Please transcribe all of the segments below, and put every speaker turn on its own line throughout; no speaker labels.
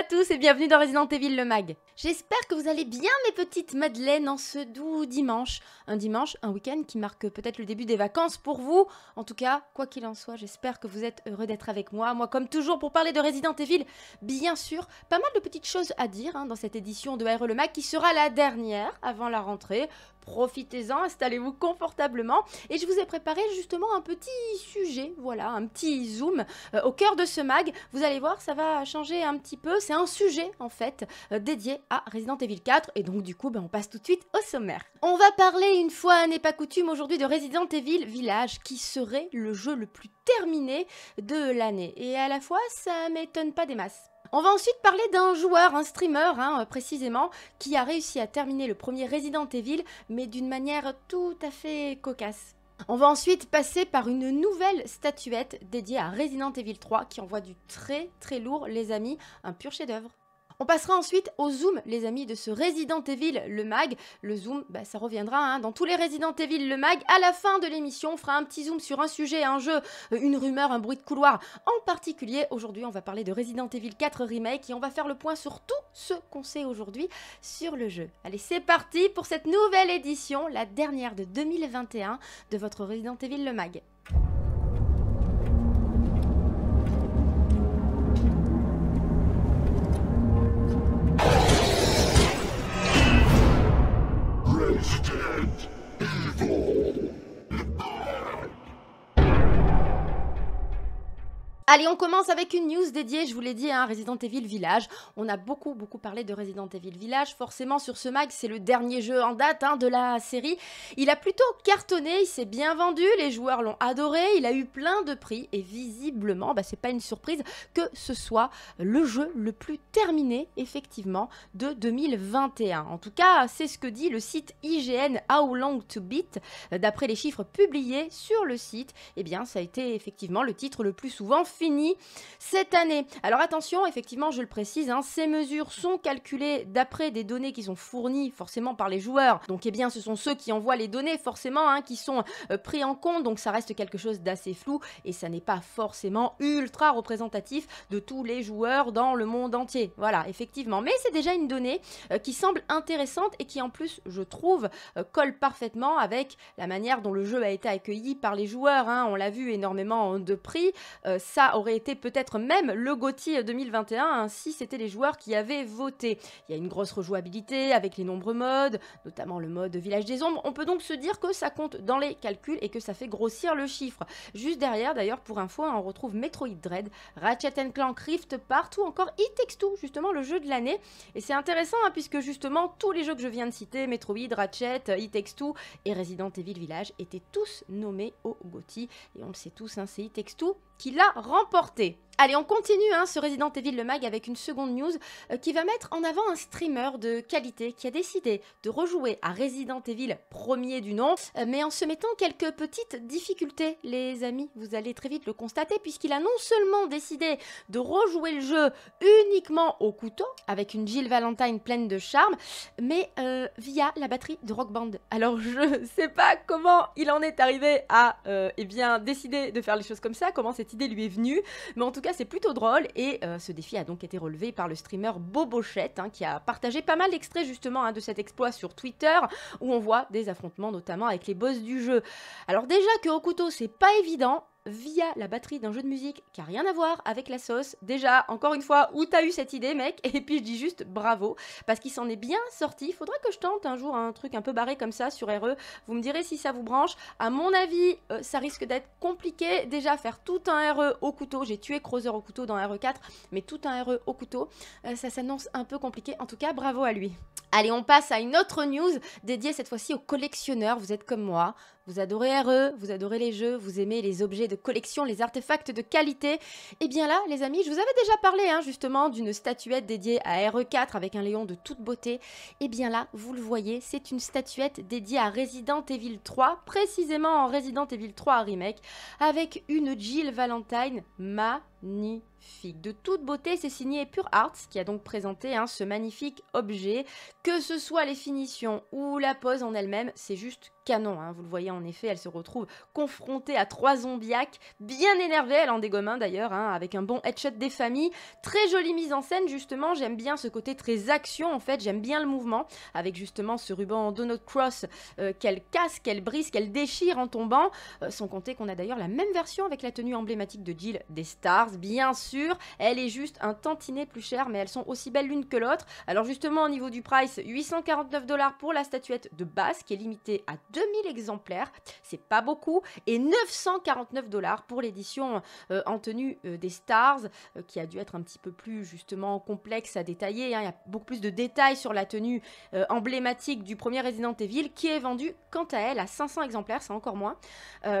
à tous et bienvenue dans Resident Evil le Mag. J'espère que vous allez bien mes petites madeleines en ce doux dimanche. Un dimanche, un week-end qui marque peut-être le début des vacances pour vous. En tout cas, quoi qu'il en soit, j'espère que vous êtes heureux d'être avec moi. Moi comme toujours pour parler de Resident Evil, bien sûr, pas mal de petites choses à dire hein, dans cette édition de RE le Mag qui sera la dernière avant la rentrée profitez-en, installez-vous confortablement. Et je vous ai préparé justement un petit sujet, voilà, un petit zoom euh, au cœur de ce mag. Vous allez voir, ça va changer un petit peu. C'est un sujet en fait euh, dédié à Resident Evil 4. Et donc du coup, ben, on passe tout de suite au sommaire. On va parler une fois n'est pas coutume aujourd'hui de Resident Evil Village, qui serait le jeu le plus terminé de l'année. Et à la fois, ça m'étonne pas des masses on va ensuite parler d'un joueur, un streamer hein, euh, précisément, qui a réussi à terminer le premier Resident Evil, mais d'une manière tout à fait cocasse. On va ensuite passer par une nouvelle statuette dédiée à Resident Evil 3 qui envoie du très très lourd les amis, un pur chef-d'œuvre. On passera ensuite au zoom, les amis, de ce Resident Evil, le mag. Le zoom, bah, ça reviendra hein. dans tous les Resident Evil, le mag. À la fin de l'émission, on fera un petit zoom sur un sujet, un jeu, euh, une rumeur, un bruit de couloir. En particulier, aujourd'hui, on va parler de Resident Evil 4 Remake et on va faire le point sur tout ce qu'on sait aujourd'hui sur le jeu. Allez, c'est parti pour cette nouvelle édition, la dernière de 2021 de votre Resident Evil, le mag. is dead. Evil. Allez, on commence avec une news dédiée, je vous l'ai dit, à hein, Resident Evil Village. On a beaucoup, beaucoup parlé de Resident Evil Village. Forcément, sur ce mag, c'est le dernier jeu en date hein, de la série. Il a plutôt cartonné, il s'est bien vendu, les joueurs l'ont adoré, il a eu plein de prix et visiblement, bah, c'est pas une surprise que ce soit le jeu le plus terminé, effectivement, de 2021. En tout cas, c'est ce que dit le site IGN How Long to Beat. D'après les chiffres publiés sur le site, eh bien, ça a été effectivement le titre le plus souvent fait fini cette année. Alors attention, effectivement, je le précise, hein, ces mesures sont calculées d'après des données qui sont fournies forcément par les joueurs. Donc eh bien, ce sont ceux qui envoient les données forcément hein, qui sont euh, pris en compte. Donc ça reste quelque chose d'assez flou et ça n'est pas forcément ultra représentatif de tous les joueurs dans le monde entier. Voilà, effectivement. Mais c'est déjà une donnée euh, qui semble intéressante et qui en plus, je trouve, euh, colle parfaitement avec la manière dont le jeu a été accueilli par les joueurs. Hein. On l'a vu énormément de prix. ça aurait été peut-être même le Gauthier 2021 ainsi si c'était les joueurs qui avaient voté. Il y a une grosse rejouabilité avec les nombreux modes, notamment le mode Village des Ombres. On peut donc se dire que ça compte dans les calculs et que ça fait grossir le chiffre. Juste derrière, d'ailleurs, pour info, hein, on retrouve Metroid Dread, Ratchet Clank Rift partout, encore It Takes Two, justement le jeu de l'année. Et c'est intéressant hein, puisque justement tous les jeux que je viens de citer, Metroid, Ratchet, euh, It Takes Two et Resident Evil Village étaient tous nommés au GOTY. Et on le sait tous, ainsi hein, c'est It Takes Two qui l'a remporté. Allez, on continue hein, ce Resident Evil le mag avec une seconde news euh, qui va mettre en avant un streamer de qualité qui a décidé de rejouer à Resident Evil premier du nom, euh, mais en se mettant quelques petites difficultés, les amis. Vous allez très vite le constater puisqu'il a non seulement décidé de rejouer le jeu uniquement au couteau, avec une Jill Valentine pleine de charme, mais euh, via la batterie de Rock Band. Alors je sais pas comment il en est arrivé à eh bien décider de faire les choses comme ça, comment cette idée lui est venue, mais en tout cas c'est plutôt drôle et euh, ce défi a donc été relevé par le streamer Bobochette hein, qui a partagé pas mal d'extraits justement hein, de cet exploit sur Twitter où on voit des affrontements notamment avec les boss du jeu. Alors déjà que au couteau c'est pas évident, via la batterie d'un jeu de musique qui a rien à voir avec la sauce. Déjà, encore une fois, où t'as eu cette idée, mec Et puis je dis juste bravo, parce qu'il s'en est bien sorti. Il Faudra que je tente un jour un truc un peu barré comme ça sur RE. Vous me direz si ça vous branche. À mon avis, euh, ça risque d'être compliqué. Déjà, faire tout un RE au couteau. J'ai tué Crozer au couteau dans e RE4, mais tout un RE au couteau, euh, ça s'annonce un peu compliqué. En tout cas, bravo à lui. Allez, on passe à une autre news dédiée cette fois-ci aux collectionneurs. Vous êtes comme moi, vous adorez RE, vous adorez les jeux, vous aimez les objets de collection, les artefacts de qualité. Et eh bien là, les amis, je vous avais déjà parlé hein, justement d'une statuette dédiée à e RE4 avec un lion de toute beauté. Et eh bien là, vous le voyez, c'est une statuette dédiée à Resident Evil 3, précisément en Resident Evil 3 Remake, avec une Jill Valentine magnifique de toute beauté, c'est signé Pure Arts qui a donc présenté hein, ce magnifique objet. Que ce soit les finitions ou la pose en elle-même, c'est juste canon. Hein, vous le voyez en effet, elle se retrouve confrontée à trois zombiacs, bien énervée, elle en dégomme un d'ailleurs, hein, avec un bon headshot des familles. Très jolie mise en scène justement, j'aime bien ce côté très action en fait, j'aime bien le mouvement, avec justement ce ruban Donut Cross euh, qu'elle casse, qu'elle brise, qu'elle déchire en tombant. Euh, sans compter qu'on a d'ailleurs la même version avec la tenue emblématique de Jill des Stars, bien sûr elle est juste un tantinet plus chère, mais elles sont aussi belles l'une que l'autre. Alors justement, au niveau du price, 849 dollars pour la statuette de base, qui est limitée à 2000 exemplaires. C'est pas beaucoup. Et 949 dollars pour l'édition euh, en tenue euh, des stars, euh, qui a dû être un petit peu plus justement complexe à détailler. Hein. Il y a beaucoup plus de détails sur la tenue emblématique du premier Resident Evil, qui est vendue quant à elle à 500 exemplaires, c'est encore moins.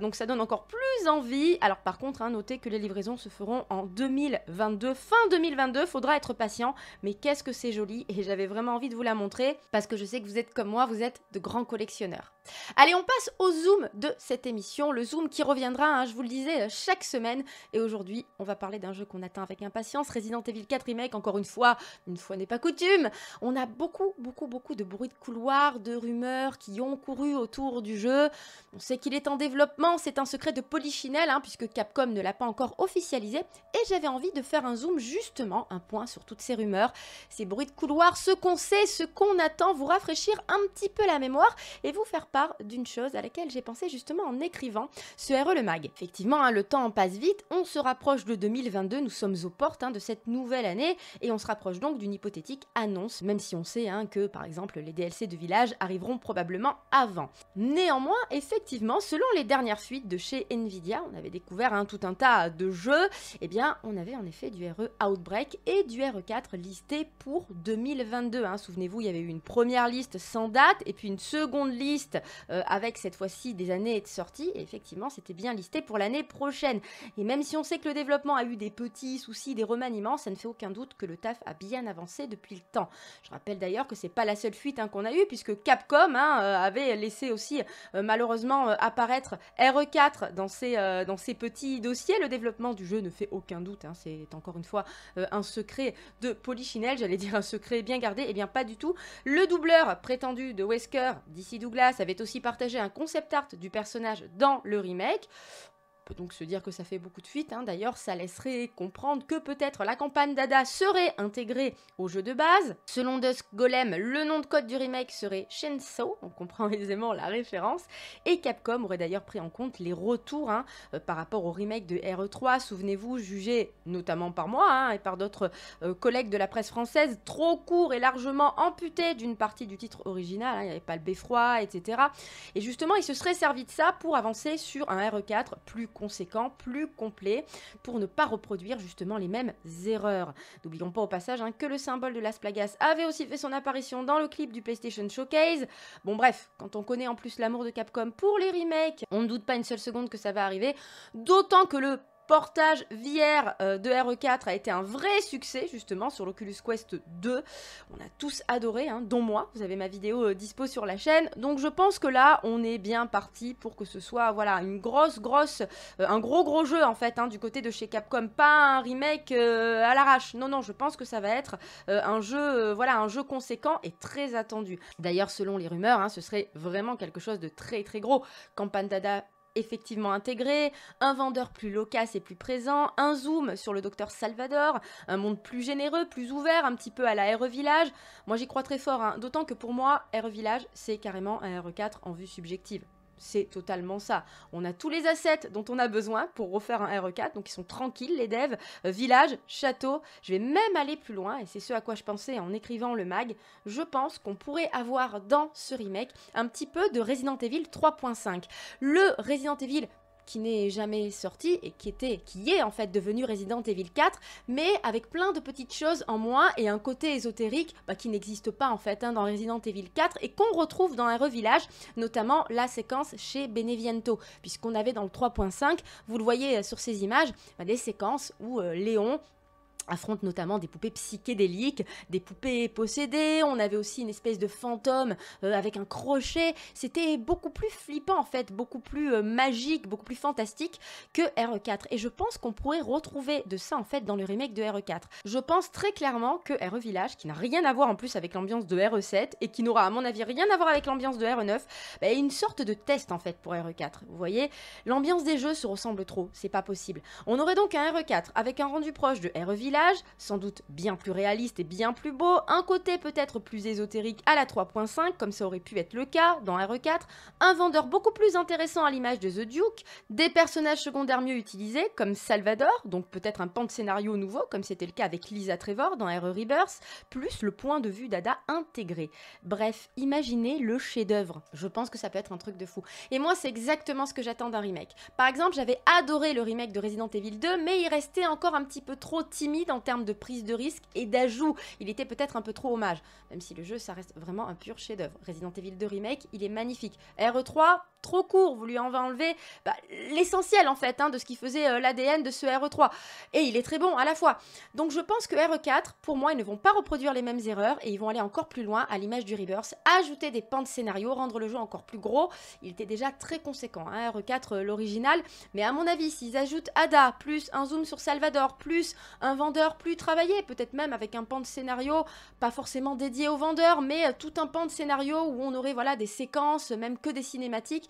donc ça donne encore plus envie. Alors par contre, hein, notez que les livraisons se feront en 2000 2022, fin 2022, faudra être patient, mais qu'est-ce que c'est joli et j'avais vraiment envie de vous la montrer parce que je sais que vous êtes comme moi, vous êtes de grands collectionneurs. Allez, on passe au zoom de cette émission, le zoom qui reviendra, hein, je vous le disais, euh, chaque semaine. Et aujourd'hui, on va parler d'un jeu qu'on attend avec impatience, Resident Evil 4 Remake, encore une fois, une fois n'est pas coutume. On a beaucoup, beaucoup, beaucoup de bruits de couloirs, de rumeurs qui ont couru autour du jeu. On sait qu'il est en développement, c'est un secret de polichinelle, hein, puisque Capcom ne l'a pas encore officialisé. Et j'avais envie de faire un zoom, justement, un point sur toutes ces rumeurs, ces bruits de couloirs, ce qu'on sait, ce qu'on attend, vous rafraîchir un petit peu la mémoire et vous faire d'une chose à laquelle j'ai pensé justement en écrivant ce RE Le Mag. Effectivement, hein, le temps passe vite, on se rapproche de 2022, nous sommes aux portes hein, de cette nouvelle année et on se rapproche donc d'une hypothétique annonce, même si on sait hein, que par exemple les DLC de village arriveront probablement avant. Néanmoins, effectivement, selon les dernières fuites de chez Nvidia, on avait découvert tout un tas de jeux, et eh bien on avait en effet du RE Outbreak et du e RE4 listé pour 2022. Souvenez-vous, il y avait eu une première liste sans date et puis une seconde liste euh, avec cette fois-ci des années de sortie. Et effectivement, c'était bien listé pour l'année prochaine. Et même si on sait que le développement a eu des petits soucis, des remaniements, ça ne fait aucun doute que le taf a bien avancé depuis le temps. Je rappelle d'ailleurs que c'est pas la seule fuite hein, qu'on a eue, puisque Capcom hein, euh, avait laissé aussi euh, malheureusement apparaître e RE4 dans ses, dans ses petits dossiers. Le développement du jeu ne fait aucun doute, hein. c'est encore une fois un secret de Polychinelle, j'allais dire un secret bien gardé, et eh bien pas du tout. Le doubleur prétendu de Wesker, DC Douglas, avait aussi partagé un concept art du personnage dans le remake peut donc se dire que ça fait beaucoup de fuite, hein. D'ailleurs, ça laisserait comprendre que peut-être la campagne d'Ada serait intégrée au jeu de base. Selon Dusk Golem, le nom de code du remake serait Shenso, on comprend aisément la référence. Et Capcom aurait d'ailleurs pris en compte les retours hein, euh, par rapport au remake de RE3, souvenez-vous, jugé notamment par moi hein, et par d'autres euh, collègues de la presse française, trop court et largement amputé d'une partie du titre original. Il n'y avait pas le beffroi, etc. Et justement, il se serait servi de ça pour avancer sur un e RE4 plus court conséquent, plus complet, pour ne pas reproduire justement les mêmes erreurs. N'oublions pas au passage hein, que le symbole de Las Plagas avait aussi fait son apparition dans le clip du PlayStation Showcase. Bon bref, quand on connaît en plus l'amour de Capcom pour les remakes, on ne doute pas une seule seconde que ça va arriver, d'autant que le portage VR euh, de e RE4 a été un vrai succès justement sur l'Oculus Quest 2. On a tous adoré, hein, dont moi. Vous avez ma vidéo euh, dispo sur la chaîne. Donc je pense que là, on est bien parti pour que ce soit voilà une grosse, grosse, euh, un gros, gros jeu en fait hein, du côté de chez Capcom, pas un remake à l'arrache. Non, non, je pense que ça va être un jeu, voilà, un jeu conséquent et très attendu. D'ailleurs, selon les rumeurs, hein, ce serait vraiment quelque chose de très, très gros. Quand effectivement intégré, un vendeur plus loquace et plus présent, un zoom sur le docteur Salvador, un monde plus généreux, plus ouvert, un petit peu à la RE Village. Moi j'y crois très fort, hein. d'autant que pour moi, RE Village, c'est carrément un e RE4 en vue subjective. C'est totalement ça. On a tous les assets dont on a besoin pour refaire un r 4 e donc ils sont tranquilles les devs, euh, village, château. Je vais même aller plus loin, et c'est ce à quoi je pensais en écrivant le mag. Je pense qu'on pourrait avoir dans ce remake un petit peu de Resident Evil 3.5. Le Resident Evil qui n'est jamais sorti et qui était, qui est en fait devenu Resident Evil 4, mais avec plein de petites choses en moins et un côté ésotérique bah, qui n'existe pas en fait hein, dans Resident Evil 4 et qu'on retrouve dans un Village, notamment la séquence chez Beneviento, puisqu'on avait dans le 3.5, vous le voyez euh, sur ces images, bah, des séquences où euh, Léon affronte notamment des poupées psychédéliques, des poupées possédées, on avait aussi une espèce de fantôme euh, avec un crochet, c'était beaucoup plus flippant en fait, beaucoup plus euh, magique, beaucoup plus fantastique que e RE4 et je pense qu'on pourrait retrouver de ça en fait dans le remake de e RE4. Je pense très clairement que RE Village, qui n'a rien à voir en plus avec l'ambiance de RE7 et qui n'aura à mon avis rien à voir avec l'ambiance de RE9, bah, est une sorte de test en fait pour e RE4, vous voyez, l'ambiance des jeux se ressemble trop, c'est pas possible. On aurait donc un RE4 avec un rendu proche de RE Village, sans doute bien plus réaliste et bien plus beau, un côté peut-être plus ésotérique à la 3.5, comme ça aurait pu être le cas dans RE4, un vendeur beaucoup plus intéressant à l'image de The Duke, des personnages secondaires mieux utilisés, comme Salvador, donc peut-être un pan de scénario nouveau, comme c'était le cas avec Lisa Trevor dans RE Rebirth, plus le point de vue d'Ada intégré. Bref, imaginez le chef-d'œuvre. Je pense que ça peut être un truc de fou. Et moi, c'est exactement ce que j'attends d'un remake. Par exemple, j'avais adoré le remake de Resident Evil 2, mais il restait encore un petit peu trop timide en termes de prise de risque et d'ajout. Il était peut-être un peu trop hommage, même si le jeu, ça reste vraiment un pur chef-d'œuvre. Resident Evil 2 Remake, il est magnifique. RE3, trop court, vous lui en va enlever bah, l'essentiel en fait hein, de ce qui faisait euh, l'ADN de ce RE3. Et il est très bon à la fois. Donc je pense que e RE4, pour moi, ils ne vont pas reproduire les mêmes erreurs et ils vont aller encore plus loin à l'image du Rebirth, ajouter des pans de scénario, rendre le jeu encore plus gros. Il était déjà très conséquent, hein, e RE4 euh, l'original. Mais à mon avis, s'ils ajoutent Ada, plus un zoom sur Salvador, plus un vendeur plus travaillé, peut-être même avec un pan de scénario, pas forcément dédié au vendeur, mais euh, tout un pan de scénario où on aurait voilà des séquences, même que des cinématiques,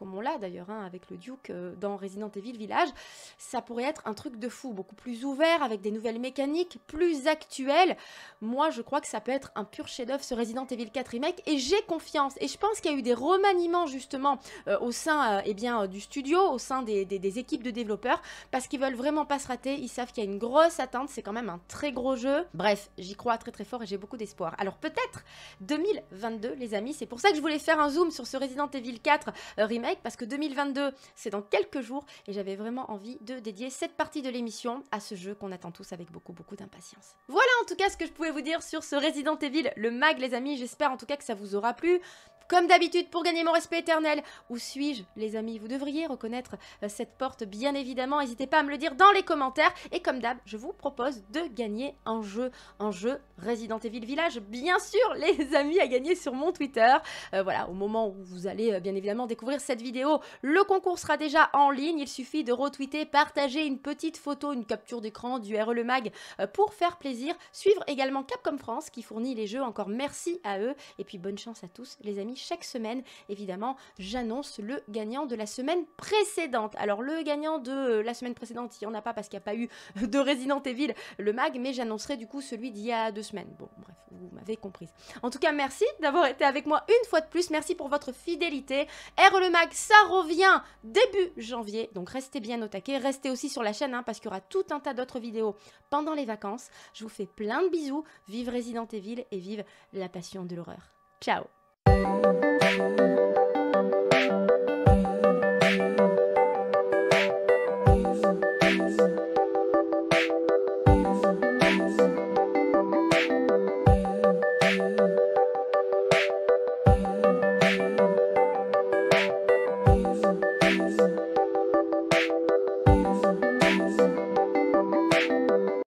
comme on l'a d'ailleurs hein, avec le Duke euh, dans Resident Evil Village, ça pourrait être un truc de fou, beaucoup plus ouvert, avec des nouvelles mécaniques, plus actuelles. Moi, je crois que ça peut être un pur chef-d'œuvre ce Resident Evil 4 Remake, et j'ai confiance. Et je pense qu'il y a eu des remaniements justement euh, au sein euh, eh bien, du studio, au sein des, équipes de développeurs, parce qu'ils veulent vraiment pas se rater, ils savent qu'il y a une grosse attente, c'est quand même un très gros jeu. Bref, j'y crois très très fort et j'ai beaucoup d'espoir. Alors peut-être 2022, les amis, c'est pour ça que je voulais faire un zoom sur ce Resident Evil 4 Remake parce que 2022, c'est dans quelques jours et j'avais vraiment envie de dédier cette partie de l'émission à ce jeu qu'on attend tous avec beaucoup, beaucoup d'impatience. Voilà en tout cas ce que je pouvais vous dire sur ce Resident Evil, le mag, les amis. J'espère en tout cas que ça vous aura plu. Comme d'habitude, pour gagner mon respect éternel, où suis-je, les amis Vous devriez reconnaître euh, cette porte, bien évidemment. N'hésitez pas à me le dire dans les commentaires. Et comme d'hab, je vous propose de gagner un jeu, un jeu Resident Evil Village, bien sûr, les amis, à gagner sur mon Twitter. Euh, voilà, au moment où vous allez, euh, bien évidemment, découvrir cette vidéo, le concours sera déjà en ligne. Il suffit de retweeter, partager une petite photo, une capture d'écran du RE Le Mag euh, pour faire plaisir. Suivre également Capcom France qui fournit les jeux. Encore merci à eux. Et puis bonne chance à tous les amis. Chaque semaine, évidemment, j'annonce le gagnant de la semaine précédente. Alors le gagnant de la semaine précédente, il n'y en a pas parce qu'il n'y a pas eu de Resident Evil le mag, mais j'annoncerai du coup celui d'il y a deux semaines. Bon, bref, vous m'avez comprise. En tout cas, merci d'avoir été avec moi une fois de plus. Merci pour votre fidélité. R e le mag ça revient début janvier. Donc restez bien au taquet, restez aussi sur la chaîne hein, parce qu'il y aura tout un tas d'autres vidéos pendant les vacances. Je vous fais plein de bisous. Vive Resident Evil et vive la passion de l'horreur. Ciao